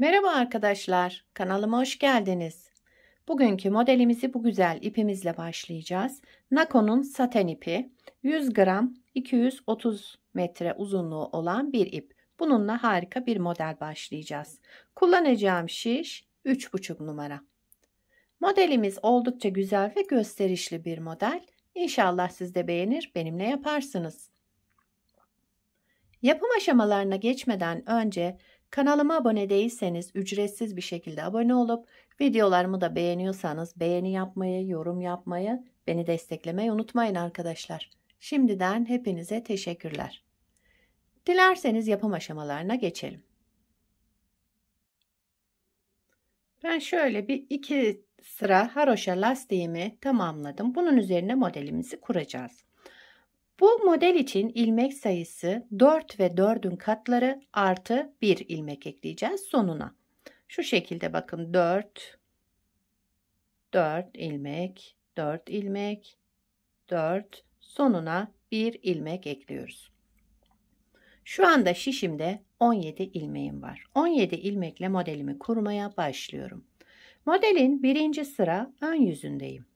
Merhaba arkadaşlar, kanalıma hoş geldiniz. Bugünkü modelimizi bu güzel ipimizle başlayacağız. Nako'nun saten ipi 100 gram 230 metre uzunluğu olan bir ip. Bununla harika bir model başlayacağız. Kullanacağım şiş 3,5 numara. Modelimiz oldukça güzel ve gösterişli bir model. İnşallah siz de beğenir, benimle yaparsınız. Yapım aşamalarına geçmeden önce Kanalıma abone değilseniz ücretsiz bir şekilde abone olup videolarımı da beğeniyorsanız beğeni yapmayı, yorum yapmayı, beni desteklemeyi unutmayın arkadaşlar. Şimdiden hepinize teşekkürler. Dilerseniz yapım aşamalarına geçelim. Ben şöyle bir iki sıra haroşa lastiğimi tamamladım. Bunun üzerine modelimizi kuracağız. Bu model için ilmek sayısı 4 ve 4'ün katları artı 1 ilmek ekleyeceğiz sonuna. Şu şekilde bakın 4, 4 ilmek, 4 ilmek, 4 sonuna 1 ilmek ekliyoruz. Şu anda şişimde 17 ilmeğim var. 17 ilmekle modelimi kurmaya başlıyorum. Modelin birinci sıra ön yüzündeyim.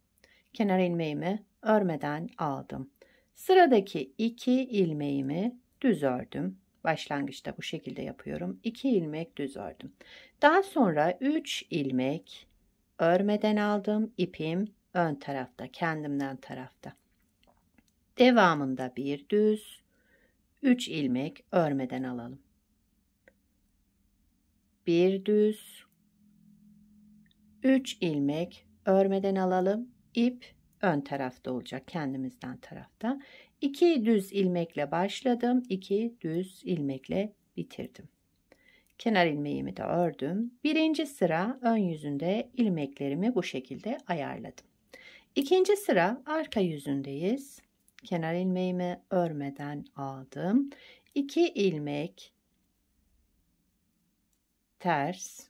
Kenar ilmeğimi örmeden aldım. Sıradaki iki ilmeğimi düz ördüm. Başlangıçta bu şekilde yapıyorum. 2 ilmek düz ördüm. Daha sonra 3 ilmek örmeden aldım. İpim ön tarafta, kendimden tarafta. Devamında bir düz, 3 ilmek örmeden alalım. Bir düz, 3 ilmek örmeden alalım. İp ön tarafta olacak kendimizden tarafta. 2 düz ilmekle başladım. 2 düz ilmekle bitirdim. Kenar ilmeğimi de ördüm. Birinci sıra ön yüzünde ilmeklerimi bu şekilde ayarladım. İkinci sıra arka yüzündeyiz. Kenar ilmeğimi örmeden aldım. 2 ilmek ters.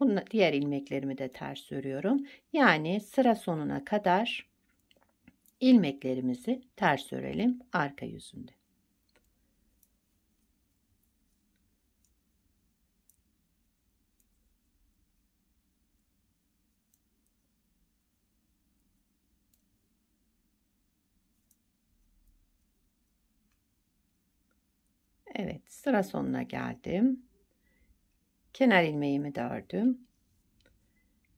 Bunu diğer ilmeklerimi de ters örüyorum. Yani sıra sonuna kadar ilmeklerimizi ters örelim arka yüzünde. Evet sıra sonuna geldim. Kenar ilmeğimi de ördüm.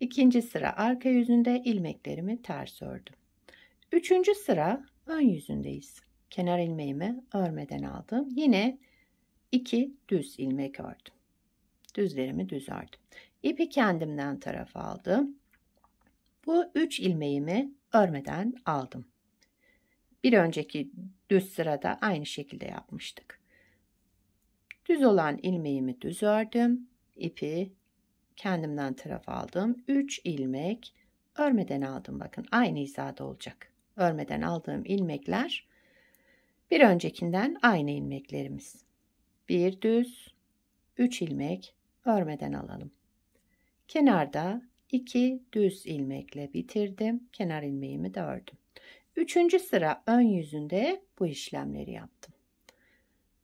İkinci sıra arka yüzünde ilmeklerimi ters ördüm. Üçüncü sıra ön yüzündeyiz. Kenar ilmeğimi örmeden aldım. Yine iki düz ilmek ördüm. Düzlerimi düz ördüm. İpi kendimden tarafa aldım. Bu üç ilmeğimi örmeden aldım. Bir önceki düz sırada aynı şekilde yapmıştık. Düz olan ilmeğimi düz ördüm. İpi kendimden tarafa aldım. Üç ilmek örmeden aldım bakın. Aynı hizada olacak örmeden aldığım ilmekler bir öncekinden aynı ilmeklerimiz. Bir düz, 3 ilmek örmeden alalım. Kenarda 2 düz ilmekle bitirdim. Kenar ilmeğimi de ördüm. Üçüncü sıra ön yüzünde bu işlemleri yaptım.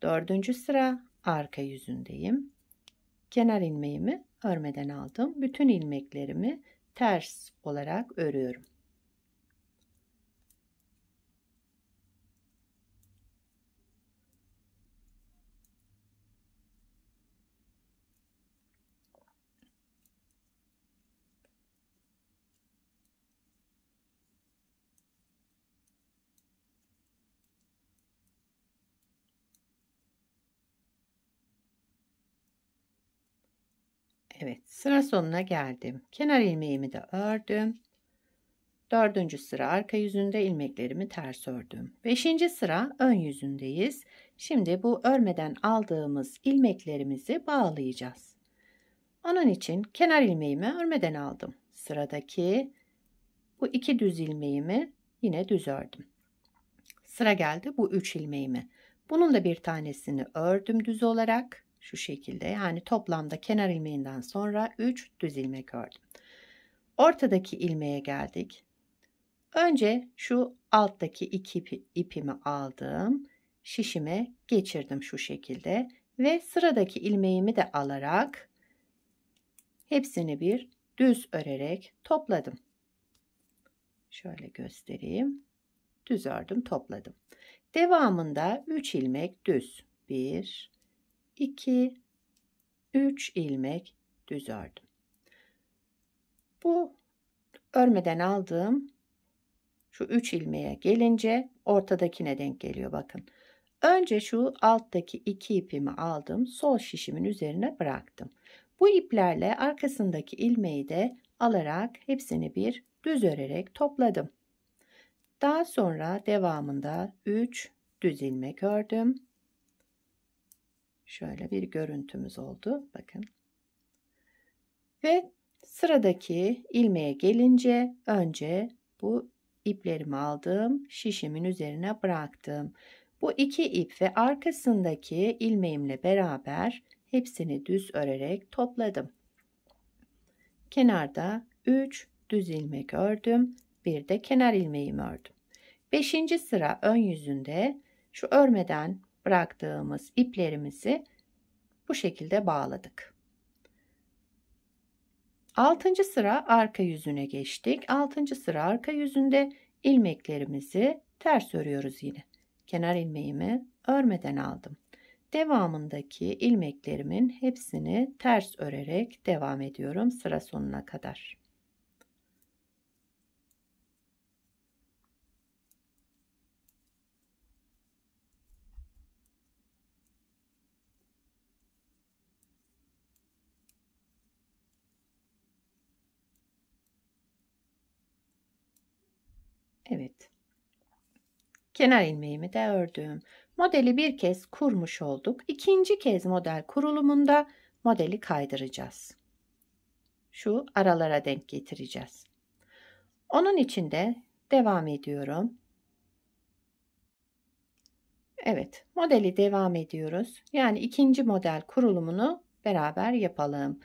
Dördüncü sıra arka yüzündeyim. Kenar ilmeğimi örmeden aldım. Bütün ilmeklerimi ters olarak örüyorum. Evet sıra sonuna geldim. Kenar ilmeğimi de ördüm. Dördüncü sıra arka yüzünde ilmeklerimi ters ördüm. Beşinci sıra ön yüzündeyiz. Şimdi bu örmeden aldığımız ilmeklerimizi bağlayacağız. Onun için kenar ilmeğimi örmeden aldım. Sıradaki bu iki düz ilmeğimi yine düz ördüm. Sıra geldi bu üç ilmeğimi. Bunun da bir tanesini ördüm düz olarak. Şu şekilde yani toplamda kenar ilmeğinden sonra 3 düz ilmek ördüm. Ortadaki ilmeğe geldik. Önce şu alttaki iki ipi, ipimi aldım. Şişime geçirdim şu şekilde ve sıradaki ilmeğimi de alarak hepsini bir düz örerek topladım. Şöyle göstereyim. Düz ördüm, topladım. Devamında 3 ilmek düz. 1 2 3 ilmek düz ördüm. Bu örmeden aldığım şu 3 ilmeğe gelince ortadakine denk geliyor bakın. Önce şu alttaki iki ipimi aldım. Sol şişimin üzerine bıraktım. Bu iplerle arkasındaki ilmeği de alarak hepsini bir düz örerek topladım. Daha sonra devamında 3 düz ilmek ördüm şöyle bir görüntümüz oldu. Bakın. Ve sıradaki ilmeğe gelince önce bu iplerimi aldım. Şişimin üzerine bıraktım. Bu iki ip ve arkasındaki ilmeğimle beraber hepsini düz örerek topladım. Kenarda 3 düz ilmek ördüm. Bir de kenar ilmeğimi ördüm. 5. sıra ön yüzünde şu örmeden bıraktığımız iplerimizi bu şekilde bağladık. Altıncı sıra arka yüzüne geçtik. Altıncı sıra arka yüzünde ilmeklerimizi ters örüyoruz yine. Kenar ilmeğimi örmeden aldım. Devamındaki ilmeklerimin hepsini ters örerek devam ediyorum sıra sonuna kadar. Evet. Kenar ilmeğimi de ördüm. Modeli bir kez kurmuş olduk. İkinci kez model kurulumunda modeli kaydıracağız. Şu aralara denk getireceğiz. Onun için de devam ediyorum. Evet, modeli devam ediyoruz. Yani ikinci model kurulumunu beraber yapalım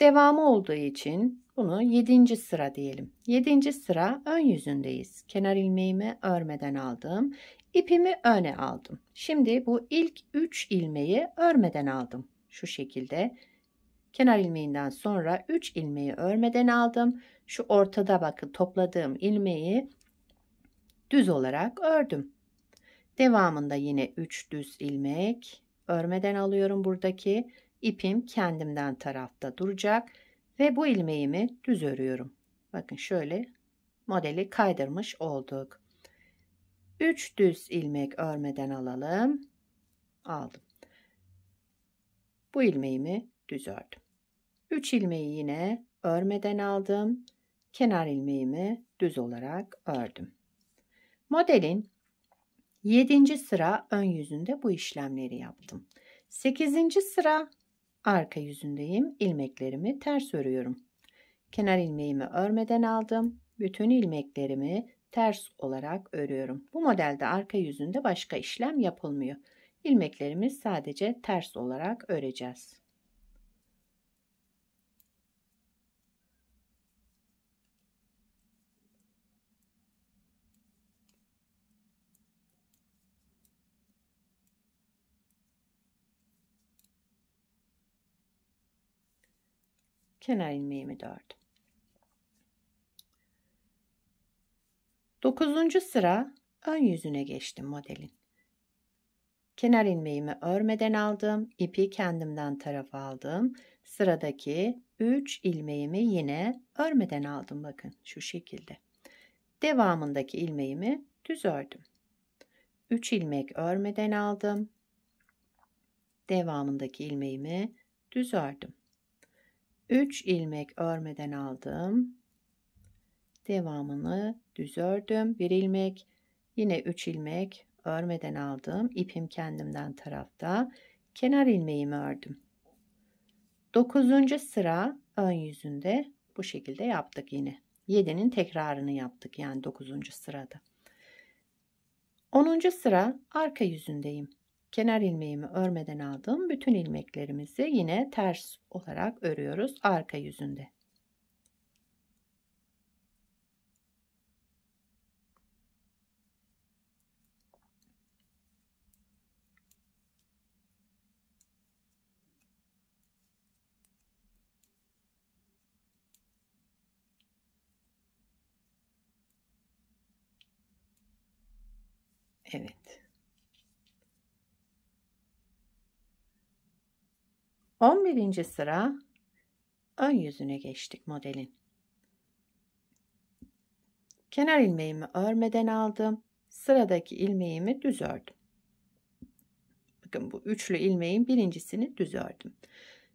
devamı olduğu için bunu 7. sıra diyelim. 7. sıra ön yüzündeyiz. Kenar ilmeğimi örmeden aldım. İpimi öne aldım. Şimdi bu ilk 3 ilmeği örmeden aldım. Şu şekilde kenar ilmeğinden sonra 3 ilmeği örmeden aldım. Şu ortada bakın topladığım ilmeği düz olarak ördüm. Devamında yine 3 düz ilmek örmeden alıyorum buradaki ipim kendimden tarafta duracak ve bu ilmeğimi düz örüyorum. Bakın şöyle modeli kaydırmış olduk. 3 düz ilmek örmeden alalım. Aldım. Bu ilmeğimi düz ördüm. 3 ilmeği yine örmeden aldım. Kenar ilmeğimi düz olarak ördüm. Modelin 7. sıra ön yüzünde bu işlemleri yaptım. 8. sıra Arka yüzündeyim. İlmeklerimi ters örüyorum. Kenar ilmeğimi örmeden aldım. Bütün ilmeklerimi ters olarak örüyorum. Bu modelde arka yüzünde başka işlem yapılmıyor. İlmeklerimiz sadece ters olarak öreceğiz. kenar ilmeğimi dördüm. 9. sıra ön yüzüne geçtim modelin. Kenar ilmeğimi örmeden aldım, ipi kendimden tarafa aldım. Sıradaki 3 ilmeğimi yine örmeden aldım bakın şu şekilde. Devamındaki ilmeğimi düz ördüm. 3 ilmek örmeden aldım. Devamındaki ilmeğimi düz ördüm. 3 ilmek örmeden aldım. Devamını düz ördüm. 1 ilmek, yine 3 ilmek örmeden aldım. İpim kendimden tarafta. Kenar ilmeğimi ördüm. 9. sıra ön yüzünde bu şekilde yaptık yine. 7'nin tekrarını yaptık yani 9. sırada. 10. sıra arka yüzündeyim kenar ilmeğimi örmeden aldığım bütün ilmeklerimizi yine ters olarak örüyoruz arka yüzünde. Evet. 11. sıra ön yüzüne geçtik modelin. Kenar ilmeğimi örmeden aldım. Sıradaki ilmeğimi düz ördüm. Bakın bu üçlü ilmeğin birincisini düz ördüm.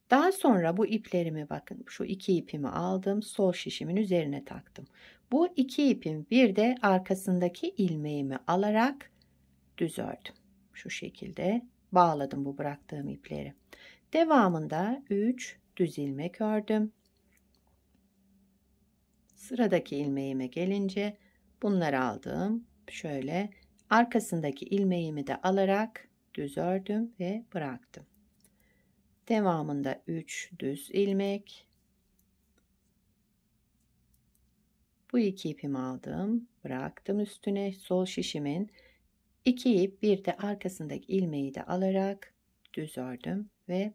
Daha sonra bu iplerimi bakın şu iki ipimi aldım. Sol şişimin üzerine taktım. Bu iki ipin bir de arkasındaki ilmeğimi alarak düz ördüm. Şu şekilde bağladım bu bıraktığım ipleri. Devamında 3 düz ilmek ördüm. Sıradaki ilmeğime gelince bunları aldım. Şöyle arkasındaki ilmeğimi de alarak düz ördüm ve bıraktım. Devamında 3 düz ilmek. Bu iki ipimi aldım. Bıraktım üstüne sol şişimin. 2 ip bir de arkasındaki ilmeği de alarak düz ördüm ve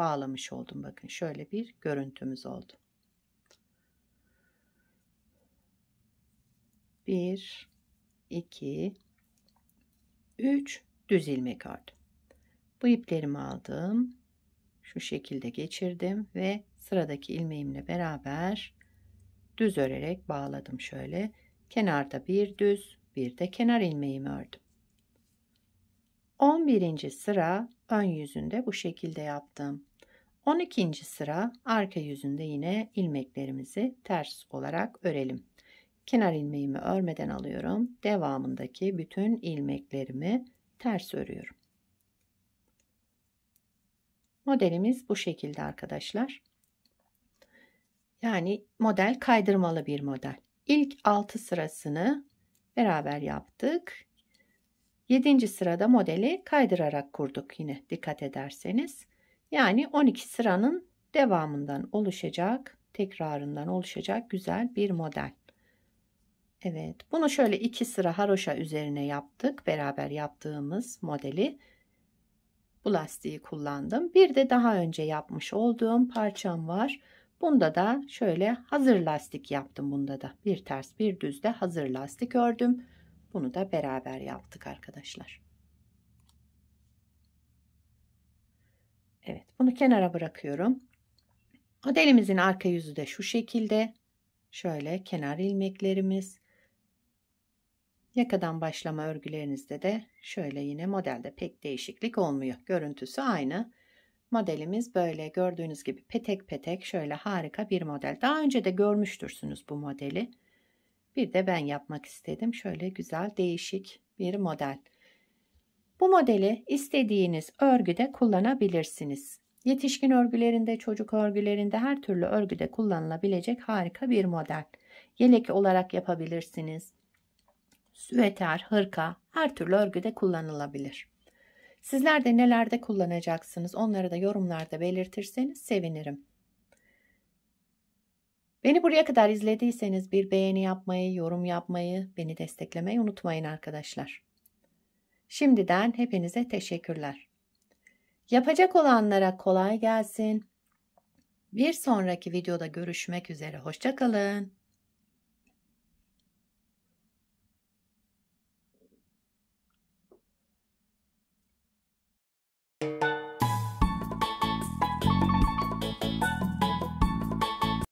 bağlamış oldum. Bakın şöyle bir görüntümüz oldu. Bir, iki, üç düz ilmek ördüm. Bu iplerimi aldım. Şu şekilde geçirdim ve sıradaki ilmeğimle beraber düz örerek bağladım şöyle. Kenarda bir düz, bir de kenar ilmeğimi ördüm. 11. sıra ön yüzünde bu şekilde yaptım. 12. sıra arka yüzünde yine ilmeklerimizi ters olarak örelim. Kenar ilmeğimi örmeden alıyorum. Devamındaki bütün ilmeklerimi ters örüyorum. Modelimiz bu şekilde arkadaşlar. Yani model kaydırmalı bir model. İlk 6 sırasını beraber yaptık. 7. sırada modeli kaydırarak kurduk yine dikkat ederseniz. Yani 12 sıranın devamından oluşacak, tekrarından oluşacak güzel bir model. Evet, bunu şöyle iki sıra haroşa üzerine yaptık. Beraber yaptığımız modeli bu lastiği kullandım. Bir de daha önce yapmış olduğum parçam var. Bunda da şöyle hazır lastik yaptım bunda da. Bir ters bir düzde hazır lastik ördüm. Bunu da beraber yaptık arkadaşlar. Evet bunu kenara bırakıyorum. Modelimizin arka yüzü de şu şekilde. Şöyle kenar ilmeklerimiz. Yakadan başlama örgülerinizde de şöyle yine modelde pek değişiklik olmuyor. Görüntüsü aynı. Modelimiz böyle gördüğünüz gibi petek petek şöyle harika bir model. Daha önce de görmüştürsünüz bu modeli. Bir de ben yapmak istedim. Şöyle güzel değişik bir model. Bu modeli istediğiniz örgüde kullanabilirsiniz. Yetişkin örgülerinde, çocuk örgülerinde her türlü örgüde kullanılabilecek harika bir model. Yelek olarak yapabilirsiniz. Süveter, hırka her türlü örgüde kullanılabilir. Sizler de nelerde kullanacaksınız onları da yorumlarda belirtirseniz sevinirim. Beni buraya kadar izlediyseniz bir beğeni yapmayı, yorum yapmayı, beni desteklemeyi unutmayın arkadaşlar. Şimdiden hepinize teşekkürler. Yapacak olanlara kolay gelsin. Bir sonraki videoda görüşmek üzere. Hoşçakalın.